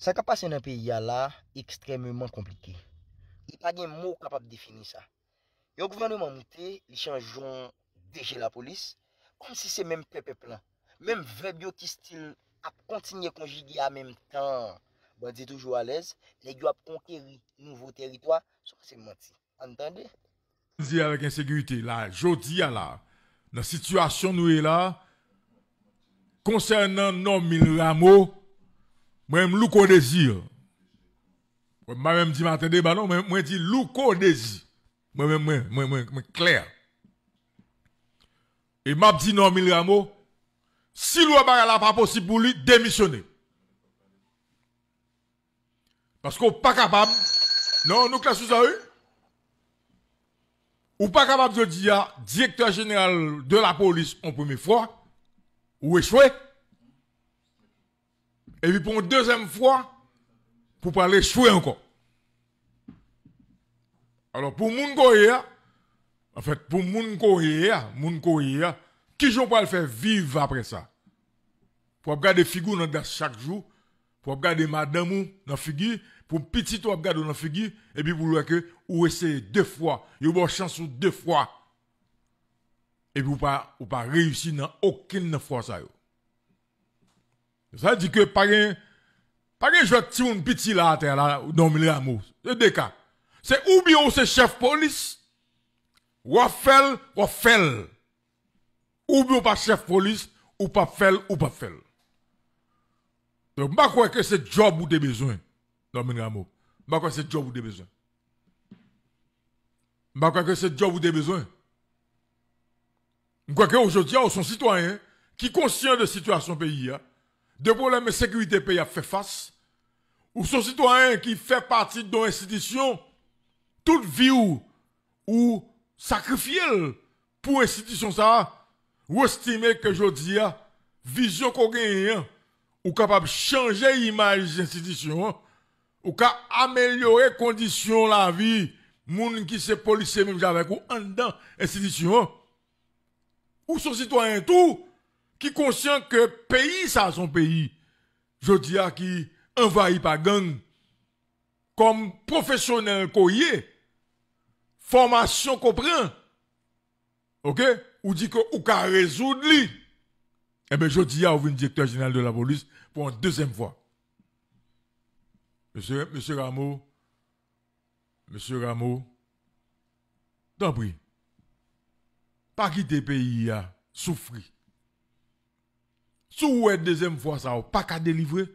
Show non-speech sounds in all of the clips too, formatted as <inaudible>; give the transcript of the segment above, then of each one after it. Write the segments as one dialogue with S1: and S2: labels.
S1: Sa kapase nan peyi ya la, ekstremement komplike. Y pa gen mou kapap defini sa. Yon gouvenou manoute, li chanjon deje la polis, kon si se menm pepe plan. Menm vebyo ki stil ap kontinye konjigi a menm tan, bandi toujou alez, ne gyo ap konkeri nouvo teritwa, sou ki se menti. Antande?
S2: Zi avak insegurite la, jodi ya la, nan situasyon nou e la, konsen nan nomi la mou, Moi-même, louco désir. Moi-même, dit Martin Débat, non, moi, dis louco désir. Moi-même, moi, moi, clair. Et m'a dit non, Mil si loi l'a pas possible pour lui, démissionner. Parce qu'on pas capable, non, nous classons ça, eu. Ou pas capable de dire, directeur général de la police, en première fois, ou échoué. Et puis pour une deuxième fois, pour parler échouer encore. Alors pour moun en fait pour moun koréa, moun koréa, qui j'en pas le faire vivre après ça. Pour regarder figure dans chaque jour, pour regarder madame dans dans figure, pour petit ou regarder dans figure et puis pour voir que ou essayer deux fois, avez une chance ou deux fois. Et puis vous pas ou pas réussir dans aucune fois ça. Ça dit que pas un, par un joueur tirer une petit là terre, là, dans le milieu C'est des cas. C'est ou bien c'est chef police, ou fait, ou fait. Ou bien pas chef police, ou pas fait, ou pas fait. Donc, je crois que c'est job ou des besoins, dans le amours. Je crois que c'est job ou des besoins. Je crois que c'est job ou des besoins. Je crois qu'aujourd'hui, on sont citoyens qui sont conscients de la situation pays. Hein? de problèmes de sécurité pays a fait face, ou son citoyen qui fait partie d'une institution, toute vie ou, ou pour institution ça, ou estimer que je dis, ah, vision qu'on hein, ou capable de changer l'image de l'institution hein, ou capable améliorer conditions la vie, moun qui se policier même avec ou en institution, hein. ou son citoyen tout, qui conscient que pays, ça, son pays, je dis à qui envahi par gang, comme professionnel courrier formation comprend, ok, ou dit que ou ka résoudre lui. Eh bien, je dis à vous, directeur général de la police, pour une deuxième fois. Monsieur, monsieur Rameau, monsieur Rameau, d'abri. prie. pas quitter pays a souffrir. Sou ou e dezem fwa sa ou, pak a delivre.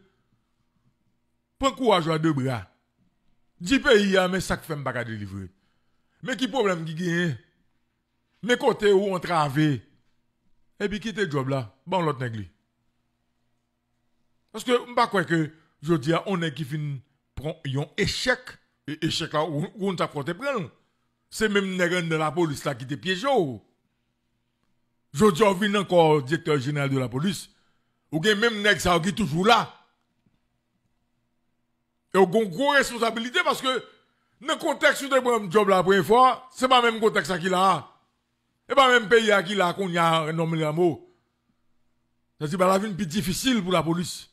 S2: Pren kou a jwa de bra. Di pe yi a, men sak fèm pak a delivre. Men ki problem ki genye? Men kote ou antra ave? Ebi kite job la, ban lot negli. Paske mba kweke, jodi a, onen ki fin pron yon echek, e echek la ou ou nta fronte pren. Se men nè ren de la polis la ki te pjej yo. Jodi a vin ankor direktor jenel de la polis, Ou bien même nèg ça qui toujours là. Et on a une grosse responsabilité parce que dans le contexte où tu job la première fois, c'est pas même contexte qui là. Et pas même pays qui là qu'on y a un mot. C'est la vie une plus difficile pour la police.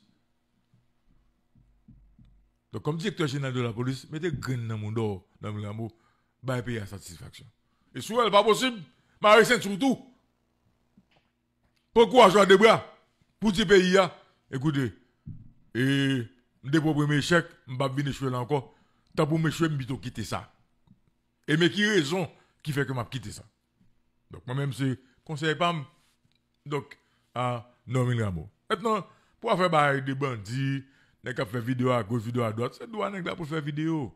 S2: Donc, comme directeur général de la police, mettez grain dans mon dos, dans mon mot, bah, payer à satisfaction. Et sur elle pas possible, Marie-Saint surtout. Pourquoi jouer à des bras? Pour ce pays, écoutez, et dès pour premier échec, je vais venir là encore. Tant pour monsieur, je quitter ça. Et mais qui raison qui fait que je quitter ça? Donc moi-même, c'est conseil PAM. Donc, à Norman Rameau. Maintenant, pour faire des bandits, les qui faire vidéo à gauche, vidéo à droite, c'est droit là pour faire vidéo.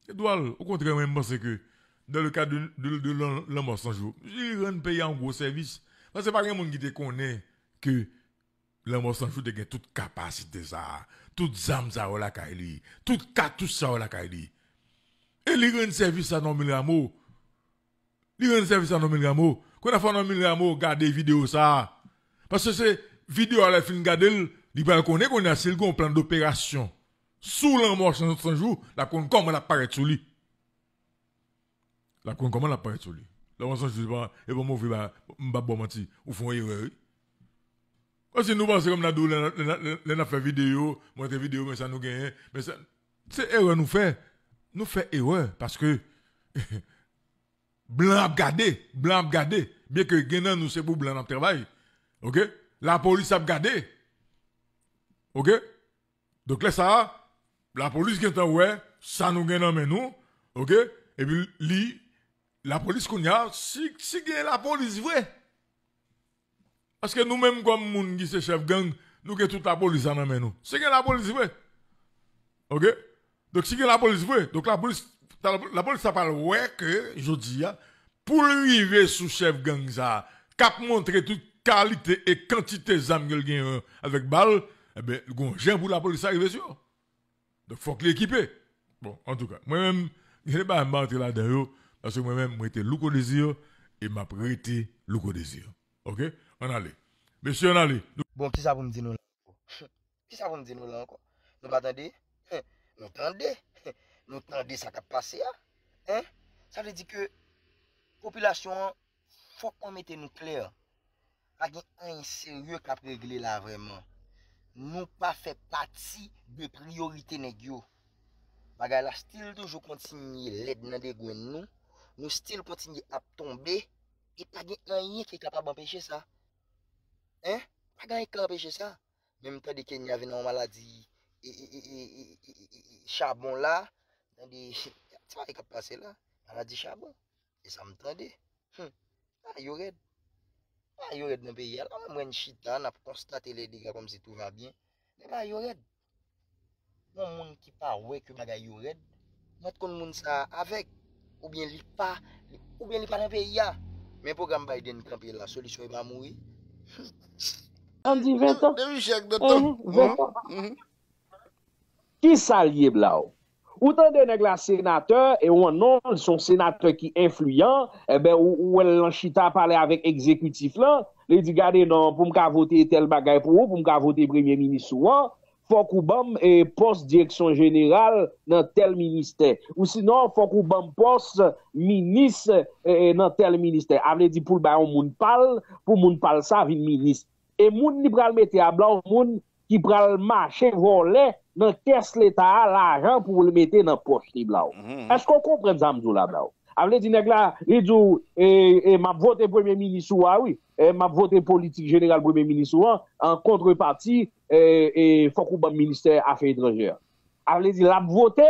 S2: C'est droit. Au contraire, même pense que dans le cas de, de, de l'homme sans jour, un pays en gros service. Parce que c'est pas quelqu'un qui te connaît que Lè mò sanjou te gen tout kapasite sa. Tout zamza wè la ka e li. Tout katousa wè la ka e li. E li ren servisa nan min ramou. Li ren servisa nan min ramou. Kwen a fò nan min ramou, gade videyo sa. Pase se videyo alè fin gade, li bèl konè konè asil gò ou plan d'opérasyon. Sou lè mò sanjou, lè kon komè la paret sou li. Lè kon komè la paret sou li. Lè mò sanjou, lè e bon, e bon, mò sanjou, lè mò sanjou, lè mò sanjou, Ou se nou panse kom nan dou lè nan fè video, mwète video mè sa nou genyen. Se erwen nou fè, nou fè erwen. Paske <laughs> blan ap gade, blan ap gade. Biè ke genyen nou se pou blan ap terbay. La polis ap gade. Donk lè sa, la polis genyen ta wè, sa nou genyen mè nou. E bi li, la polis kon ya, si genyen la polis vwe. Parce que nous-mêmes, comme monde qui se chef gang, nous avons toute la police en nous. C'est que la police veut. OK? Donc, c'est que la police veut, donc la police, la police, ça parle, ouais, que, je dis, hein, pour lui arriver sous chef gang, ça, cap montrer toute qualité et quantité d'armes qu'il gagne euh, avec balle, eh bien, j'ai pour la police arriver sur. Donc, faut que l'équipe. Bon, en tout cas, moi-même, je n'ai pas à là-dedans, parce que moi-même, moi, j'étais louco désir, et m'a prêté louco désir. Ok, an ale. Besi, an ale. Bon, ki sa pou mdi nou lanko?
S1: Ki sa pou mdi nou lanko? Nou batande? Nou kande? Nou kande sa kap pase ya? Sa te di ke, popilasyon, fok kon mette nou kler. A gen an yi seryou kap regle la vreman. Nou pa fe pati de priorite negyo. Bagay la stil toujou kontini led nan de gwen nou. Nou stil kontini ap tombe. E tagi an ye ki kata ban peche sa. Eh, maga e kata peche sa. Nem te di kenyave nan maladi e, e, e, e, charbon la. Ti wak yon kapa se la. Maladi charbon. E sa m tande. Hm, pa yored. Pa yored nan peye al. A mwen chita, na fkonstate le dega konm se touman bin. Le ma yored. Mwen moun ki pa wek yo maga yored. Mwen kon moun sa avek. Ah. O byen li pa. O byen li pa nan peye al. Men pou gam bayden kampye la soliswe mamoui.
S3: An di 20 an. Demi chak dotan. Ki salye bla ou? Ou tan dene glas senateur, e ou an non, son senateur ki influyen, e ben ou el lanshita pale avek ekzekutif lan, le di gade nan pou mka vote tel bagay pou ou, pou mka vote premier ministre ou an, Fokou bam e pos direksyon jeneral nan tel ministè. Ou sinon fokou bam pos minis e, e, nan tel ministè. Avle di pou l bayon moun pal, pou moun pal sa vin minis. E moun li pral mette a blaw moun ki pral mache vole nan kes leta a l ajan pou l mette nan pos li blaw. Mhm. Esko kompren zamzou la blaw? Avle di neg la, li djou, e, e map vote Premier Ministro awi, e map vote Politique Générale Premier Ministro a, an kontre parti, e, e fokou ban Ministère Affaires Édragères. Avle di, lap vote,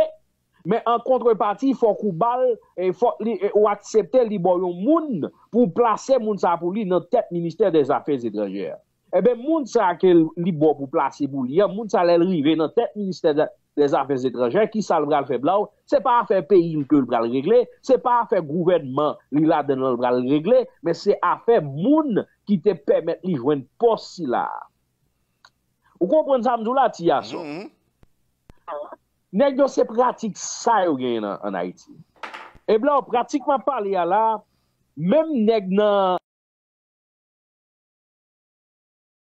S3: men an kontre parti fokou bal, e, ou aksepte libo yon moun pou plase moun sa pou li nan tèt Ministère des Affaires Édragères. E eh ben moun sa ke libo pou plase pou li, moun sa lèl rive nan tèt Ministère des Affaires. Des afez etrejen ki sal bral fe bla ou, se pa a fe peyi li ke l bral regle, se pa a fe gouvenman li la denol bral regle, men se a fe moun ki te pemet li jwen posi la. Ou konpwen samdou la ti ya sou? Nek do se pratik sa yo gen an Haiti. E eh bla ou pratikman pali ya la, menm nek nan...